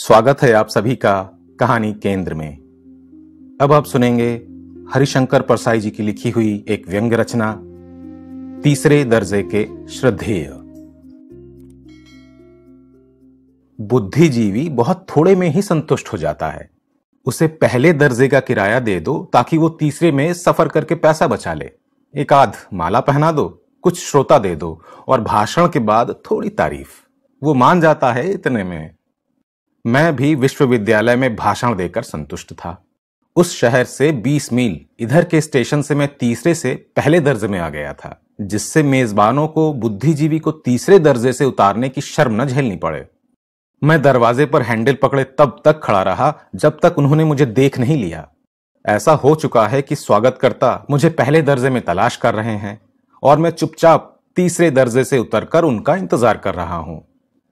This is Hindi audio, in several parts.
स्वागत है आप सभी का कहानी केंद्र में अब आप सुनेंगे हरिशंकर परसाई जी की लिखी हुई एक व्यंग्य रचना तीसरे दर्जे के श्रद्धेय बुद्धिजीवी बहुत थोड़े में ही संतुष्ट हो जाता है उसे पहले दर्जे का किराया दे दो ताकि वो तीसरे में सफर करके पैसा बचा ले एक आध माला पहना दो कुछ श्रोता दे दो और भाषण के बाद थोड़ी तारीफ वो मान जाता है इतने में मैं भी विश्वविद्यालय में भाषण देकर संतुष्ट था उस शहर से 20 मील इधर के स्टेशन से मैं तीसरे से पहले दर्जे में आ गया था जिससे मेजबानों को बुद्धिजीवी को तीसरे दर्जे से उतारने की शर्म न झेलनी पड़े मैं दरवाजे पर हैंडल पकड़े तब तक खड़ा रहा जब तक उन्होंने मुझे देख नहीं लिया ऐसा हो चुका है कि स्वागतकर्ता मुझे पहले दर्जे में तलाश कर रहे हैं और मैं चुपचाप तीसरे दर्जे से उतरकर उनका इंतजार कर रहा हूं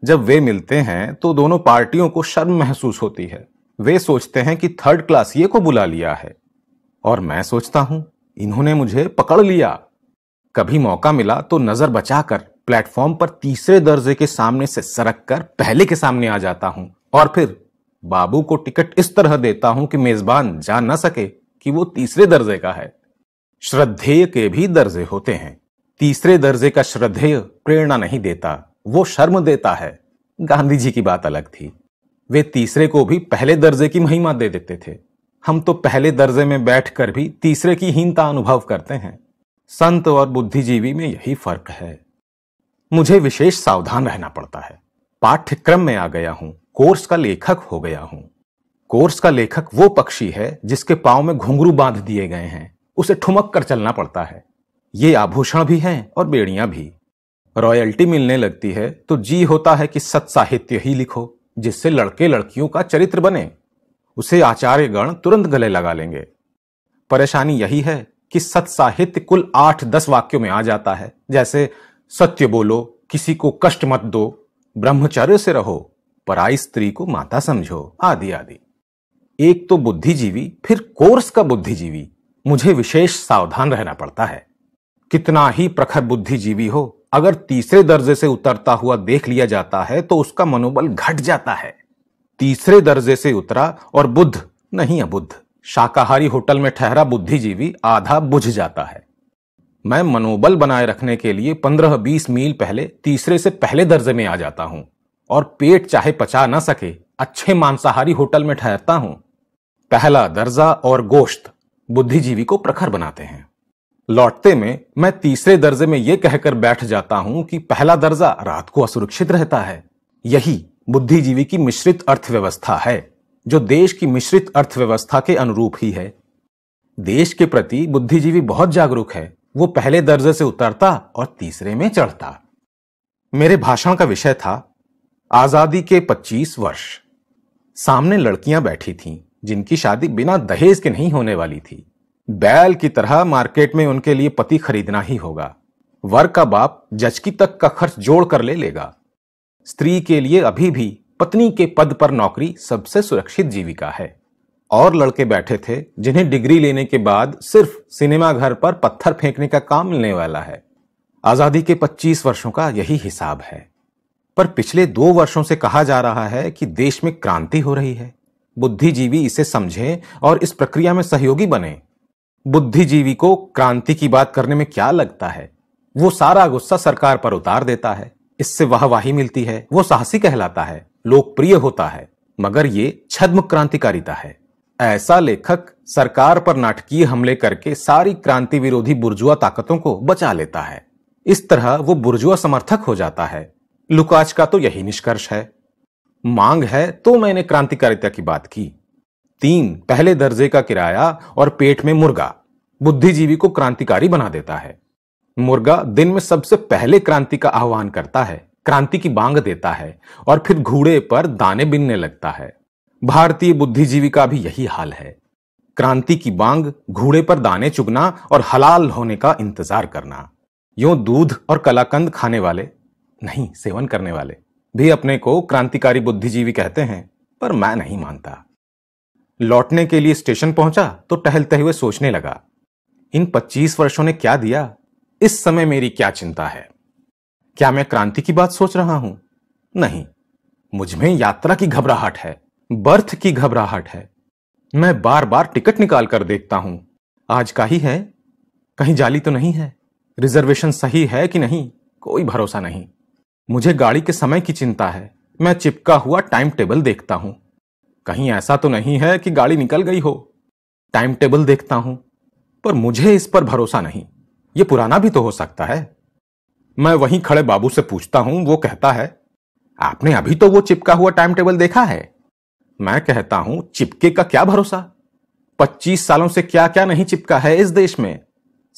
जब वे मिलते हैं तो दोनों पार्टियों को शर्म महसूस होती है वे सोचते हैं कि थर्ड क्लास ये को बुला लिया है और मैं सोचता हूं इन्होंने मुझे पकड़ लिया कभी मौका मिला तो नजर बचाकर प्लेटफॉर्म पर तीसरे दर्जे के सामने से सरक कर पहले के सामने आ जाता हूं और फिर बाबू को टिकट इस तरह देता हूं कि मेजबान जान न सके कि वो तीसरे दर्जे का है श्रद्धेय के भी दर्जे होते हैं तीसरे दर्जे का श्रद्धेय प्रेरणा नहीं देता वो शर्म देता है गांधी जी की बात अलग थी वे तीसरे को भी पहले दर्जे की महिमा दे देते थे हम तो पहले दर्जे में बैठकर भी तीसरे की हीनता अनुभव करते हैं संत और बुद्धिजीवी में यही फर्क है मुझे विशेष सावधान रहना पड़ता है पाठ्यक्रम में आ गया हूं कोर्स का लेखक हो गया हूं कोर्स का लेखक वो पक्षी है जिसके पांव में घुंघरू बांध दिए गए हैं उसे ठुमक कर चलना पड़ता है ये आभूषण भी हैं और बेड़ियां भी रॉयल्टी मिलने लगती है तो जी होता है कि सत साहित्य ही लिखो जिससे लड़के लड़कियों का चरित्र बने उसे आचार्य गण तुरंत गले लगा लेंगे परेशानी यही है कि सत साहित्य कुल आठ दस वाक्यों में आ जाता है जैसे सत्य बोलो किसी को कष्ट मत दो ब्रह्मचर्य से रहो पराई स्त्री को माता समझो आदि आदि एक तो बुद्धिजीवी फिर कोर्स का बुद्धिजीवी मुझे विशेष सावधान रहना पड़ता है कितना ही प्रखर बुद्धिजीवी हो अगर तीसरे दर्जे से उतरता हुआ देख लिया जाता है तो उसका मनोबल घट जाता है तीसरे दर्जे से उतरा और बुद्ध नहीं अबुद्ध शाकाहारी होटल में ठहरा बुद्धिजीवी आधा बुझ जाता है मैं मनोबल बनाए रखने के लिए पंद्रह बीस मील पहले तीसरे से पहले दर्जे में आ जाता हूं और पेट चाहे पचा ना सके अच्छे मांसाहारी होटल में ठहरता हूं पहला दर्जा और गोश्त बुद्धिजीवी को प्रखर बनाते हैं लौटते में मैं तीसरे दर्जे में यह कहकर बैठ जाता हूं कि पहला दर्जा रात को असुरक्षित रहता है यही बुद्धिजीवी की मिश्रित अर्थव्यवस्था है जो देश की मिश्रित अर्थव्यवस्था के अनुरूप ही है देश के प्रति बुद्धिजीवी बहुत जागरूक है वो पहले दर्जे से उतरता और तीसरे में चढ़ता मेरे भाषण का विषय था आजादी के 25 वर्ष सामने लड़कियां बैठी थीं जिनकी शादी बिना दहेज के नहीं होने वाली थी बैल की तरह मार्केट में उनके लिए पति खरीदना ही होगा वर का बाप जचकी तक का खर्च जोड़ कर ले लेगा स्त्री के लिए अभी भी पत्नी के पद पर नौकरी सबसे सुरक्षित जीविका है और लड़के बैठे थे जिन्हें डिग्री लेने के बाद सिर्फ सिनेमा घर पर पत्थर फेंकने का काम मिलने वाला है आजादी के 25 वर्षों का यही हिसाब है पर पिछले दो वर्षों से कहा जा रहा है कि देश में क्रांति हो रही है बुद्धिजीवी इसे समझें और इस प्रक्रिया में सहयोगी बने बुद्धिजीवी को क्रांति की बात करने में क्या लगता है वो सारा गुस्सा सरकार पर उतार देता है इससे वाहवाही मिलती है वो साहसी कहलाता है लोकप्रिय होता है मगर ये छद्म क्रांतिकारिता है ऐसा लेखक सरकार पर नाटकीय हमले करके सारी क्रांति विरोधी बुर्जुआ ताकतों को बचा लेता है इस तरह वो बुर्जुआ समर्थक हो जाता है लुकाच का तो यही निष्कर्ष है मांग है तो मैंने क्रांतिकारिता की बात की तीन पहले दर्जे का किराया और पेट में मुर्गा बुद्धिजीवी को क्रांतिकारी बना देता है मुर्गा दिन में सबसे पहले क्रांति का आह्वान करता है क्रांति की बांग देता है और फिर घूड़े पर दाने बिनने लगता है भारतीय बुद्धिजीवी का भी यही हाल है क्रांति की बांग घूड़े पर दाने चुगना और हलाल होने का इंतजार करना यो दूध और कलाकंद खाने वाले नहीं सेवन करने वाले भी अपने को क्रांतिकारी बुद्धिजीवी कहते हैं पर मैं नहीं मानता लौटने के लिए स्टेशन पहुंचा तो टहलते हुए सोचने लगा इन पच्चीस वर्षों ने क्या दिया इस समय मेरी क्या चिंता है क्या मैं क्रांति की बात सोच रहा हूं नहीं मुझमें यात्रा की घबराहट है बर्थ की घबराहट है मैं बार बार टिकट निकाल कर देखता हूं आज का ही है कहीं जाली तो नहीं है रिजर्वेशन सही है कि नहीं कोई भरोसा नहीं मुझे गाड़ी के समय की चिंता है मैं चिपका हुआ टाइम टेबल देखता हूं कहीं ऐसा तो नहीं है कि गाड़ी निकल गई हो टाइम टेबल देखता हूं पर मुझे इस पर भरोसा नहीं ये पुराना भी तो हो सकता है मैं वहीं खड़े बाबू से पूछता हूं वो कहता है आपने अभी तो वो चिपका हुआ टाइम टेबल देखा है मैं कहता हूं चिपके का क्या भरोसा पच्चीस सालों से क्या क्या नहीं चिपका है इस देश में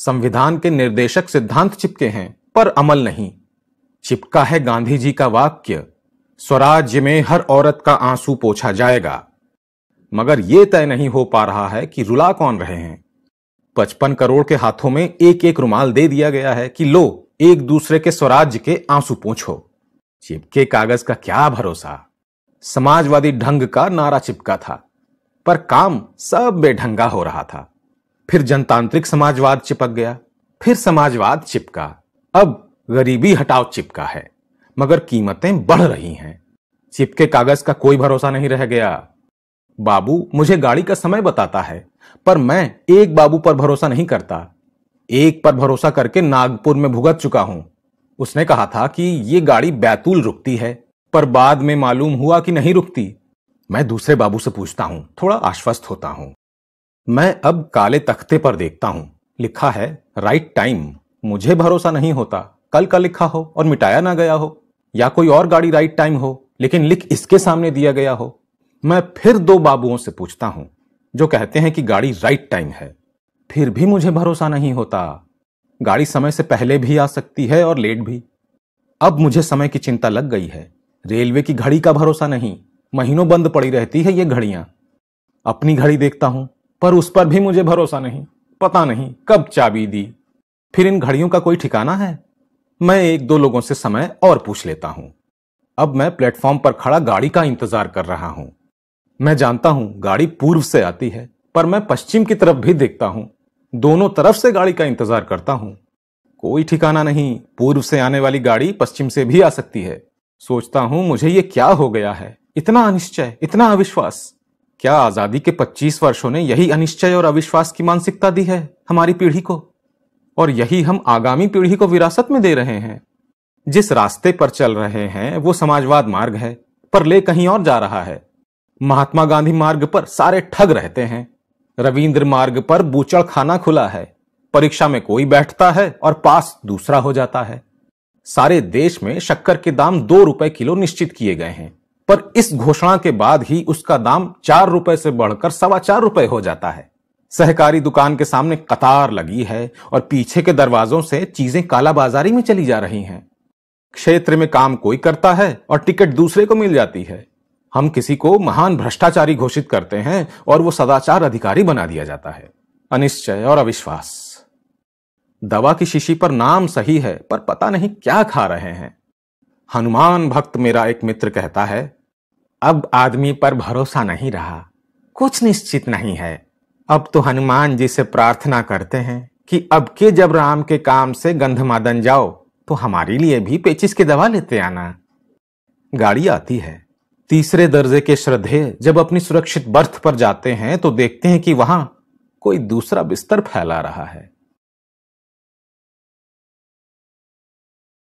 संविधान के निर्देशक सिद्धांत चिपके हैं पर अमल नहीं चिपका है गांधी जी का वाक्य स्वराज्य में हर औरत का आंसू पोछा जाएगा मगर यह तय नहीं हो पा रहा है कि रुला कौन रहे हैं पचपन करोड़ के हाथों में एक एक रुमाल दे दिया गया है कि लो एक दूसरे के स्वराज्य के आंसू पोछो चिपके कागज का क्या भरोसा समाजवादी ढंग का नारा चिपका था पर काम सब बेढंगा हो रहा था फिर जनतांत्रिक समाजवाद चिपक गया फिर समाजवाद चिपका अब गरीबी हटाओ चिपका है मगर कीमतें बढ़ रही हैं चिपके कागज का कोई भरोसा नहीं रह गया बाबू मुझे गाड़ी का समय बताता है पर मैं एक बाबू पर भरोसा नहीं करता एक पर भरोसा करके नागपुर में भुगत चुका हूं उसने कहा था कि ये गाड़ी बैतूल रुकती है पर बाद में मालूम हुआ कि नहीं रुकती मैं दूसरे बाबू से पूछता हूं थोड़ा आश्वस्त होता हूं मैं अब काले तख्ते पर देखता हूं लिखा है राइट टाइम मुझे भरोसा नहीं होता कल का लिखा हो और मिटाया ना गया हो या कोई और गाड़ी राइट टाइम हो लेकिन लिख इसके सामने दिया गया हो मैं फिर दो बाबुओं से पूछता हूं जो कहते हैं कि गाड़ी राइट टाइम है फिर भी मुझे भरोसा नहीं होता गाड़ी समय से पहले भी आ सकती है और लेट भी अब मुझे समय की चिंता लग गई है रेलवे की घड़ी का भरोसा नहीं महीनों बंद पड़ी रहती है ये घड़ियां अपनी घड़ी देखता हूं पर उस पर भी मुझे भरोसा नहीं पता नहीं कब चाबी दी फिर इन घड़ियों का कोई ठिकाना है मैं एक दो लोगों से समय और पूछ लेता हूं अब मैं प्लेटफॉर्म पर खड़ा गाड़ी का इंतजार कर रहा हूं मैं जानता हूं गाड़ी पूर्व से आती है पर मैं पश्चिम की तरफ भी देखता हूं दोनों तरफ से गाड़ी का इंतजार करता हूं कोई ठिकाना नहीं पूर्व से आने वाली गाड़ी पश्चिम से भी आ सकती है सोचता हूं मुझे ये क्या हो गया है इतना अनिश्चय इतना अविश्वास क्या आजादी के 25 वर्षों ने यही अनिश्चय और अविश्वास की मानसिकता दी है हमारी पीढ़ी को और यही हम आगामी पीढ़ी को विरासत में दे रहे हैं जिस रास्ते पर चल रहे हैं वो समाजवाद मार्ग है पर ले कहीं और जा रहा है महात्मा गांधी मार्ग पर सारे ठग रहते हैं रविंद्र मार्ग पर बूचड़ खाना खुला है परीक्षा में कोई बैठता है और पास दूसरा हो जाता है सारे देश में शक्कर के दाम दो रुपए किलो निश्चित किए गए हैं पर इस घोषणा के बाद ही उसका दाम चार रुपए से बढ़कर सवा चार रुपए हो जाता है सहकारी दुकान के सामने कतार लगी है और पीछे के दरवाजों से चीजें कालाबाजारी में चली जा रही हैं क्षेत्र में काम कोई करता है और टिकट दूसरे को मिल जाती है हम किसी को महान भ्रष्टाचारी घोषित करते हैं और वो सदाचार अधिकारी बना दिया जाता है अनिश्चय और अविश्वास दवा की शीशी पर नाम सही है पर पता नहीं क्या खा रहे हैं हनुमान भक्त मेरा एक मित्र कहता है अब आदमी पर भरोसा नहीं रहा कुछ निश्चित नहीं है अब तो हनुमान जी से प्रार्थना करते हैं कि अब के जब राम के काम से गंधमादन जाओ तो हमारे लिए भी पेचिस की दवा लेते आना गाड़ी आती है तीसरे दर्जे के श्रद्धे जब अपनी सुरक्षित बर्थ पर जाते हैं तो देखते हैं कि वहां कोई दूसरा बिस्तर फैला रहा है